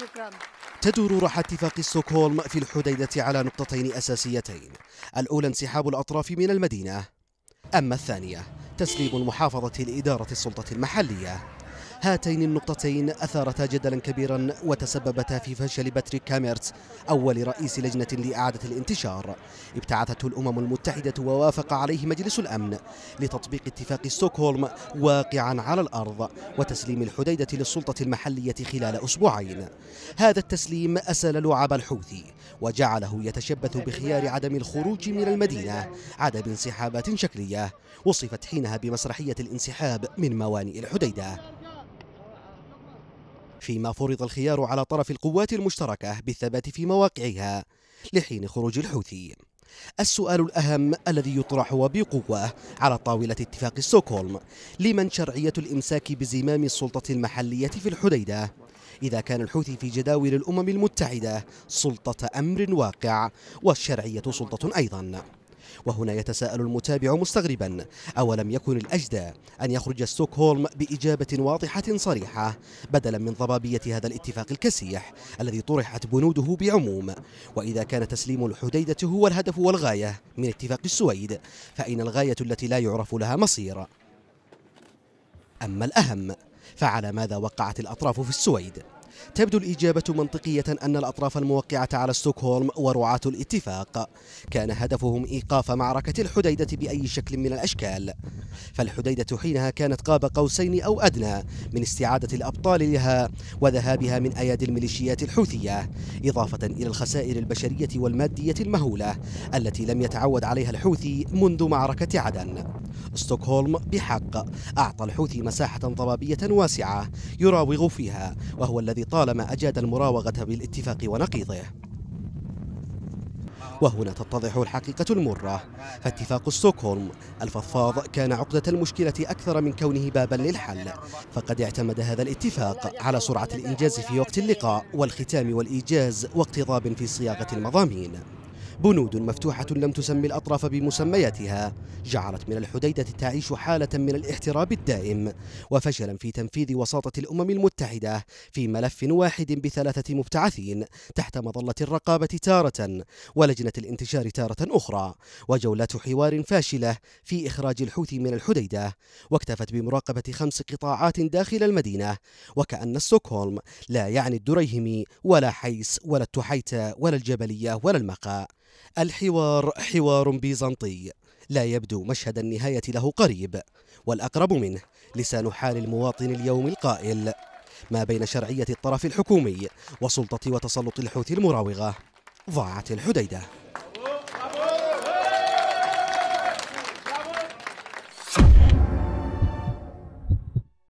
شكرا تدور روح اتفاق ستوكهولم في الحديدة على نقطتين أساسيتين الأولى انسحاب الأطراف من المدينة أما الثانية تسليم المحافظة لإدارة السلطة المحلية هاتين النقطتين أثارتا جدلا كبيرا وتسببتا في فشل باتريك كاميرتس أول رئيس لجنة لإعادة الانتشار ابتعثته الأمم المتحدة ووافق عليه مجلس الأمن لتطبيق اتفاق ستوكهولم واقعا على الأرض وتسليم الحديدة للسلطة المحلية خلال أسبوعين هذا التسليم أسل لعب الحوثي وجعله يتشبث بخيار عدم الخروج من المدينة عدم انسحابات شكلية وصفت حينها بمسرحية الانسحاب من موانئ الحديدة فيما فرض الخيار على طرف القوات المشتركة بالثبات في مواقعها لحين خروج الحوثي السؤال الأهم الذي يطرح وبقوة على طاولة اتفاق ستوكهولم لمن شرعية الإمساك بزمام السلطة المحلية في الحديدة إذا كان الحوثي في جداول الأمم المتحدة سلطة أمر واقع والشرعية سلطة أيضا وهنا يتساءل المتابع مستغربا أولم يكن الأجدى أن يخرج ستوكهولم بإجابة واضحة صريحة بدلا من ضبابية هذا الاتفاق الكسيح الذي طرحت بنوده بعموم وإذا كان تسليم الحديدة هو الهدف والغاية من اتفاق السويد فأين الغاية التي لا يعرف لها مصير أما الأهم فعلى ماذا وقعت الأطراف في السويد تبدو الإجابة منطقية أن الأطراف الموقعة على ستوكهولم ورعاة الاتفاق كان هدفهم إيقاف معركة الحديدة بأي شكل من الأشكال فالحديدة حينها كانت قاب قوسين أو أدنى من استعادة الأبطال لها وذهابها من أيادي الميليشيات الحوثية إضافة إلى الخسائر البشرية والمادية المهولة التي لم يتعود عليها الحوثي منذ معركة عدن ستوكهولم بحق أعطى الحوثي مساحة ضبابية واسعة يراوغ فيها وهو الذي طال طالما أجاد المراوغة بالاتفاق ونقيضه وهنا تتضح الحقيقة المرة فاتفاق ستوكهولم الفضفاض كان عقدة المشكلة أكثر من كونه بابا للحل فقد اعتمد هذا الاتفاق على سرعة الإنجاز في وقت اللقاء والختام والإيجاز واقتضاب في صياغة المضامين بنود مفتوحة لم تسمي الأطراف بمسمياتها جعلت من الحديدة تعيش حالة من الاحتراب الدائم وفشلا في تنفيذ وساطة الأمم المتحدة في ملف واحد بثلاثة مبتعثين تحت مظلة الرقابة تارة ولجنة الانتشار تارة أخرى وجولات حوار فاشلة في إخراج الحوثي من الحديدة واكتفت بمراقبة خمس قطاعات داخل المدينة وكأن ستوكهولم لا يعني الدريهمي ولا حيس ولا التحيتة ولا الجبلية ولا المقاء الحوار حوار بيزنطي لا يبدو مشهد النهاية له قريب والأقرب منه لسان حال المواطن اليوم القائل ما بين شرعية الطرف الحكومي وسلطة وتسلط الحوثي المراوغة ضاعت الحديدة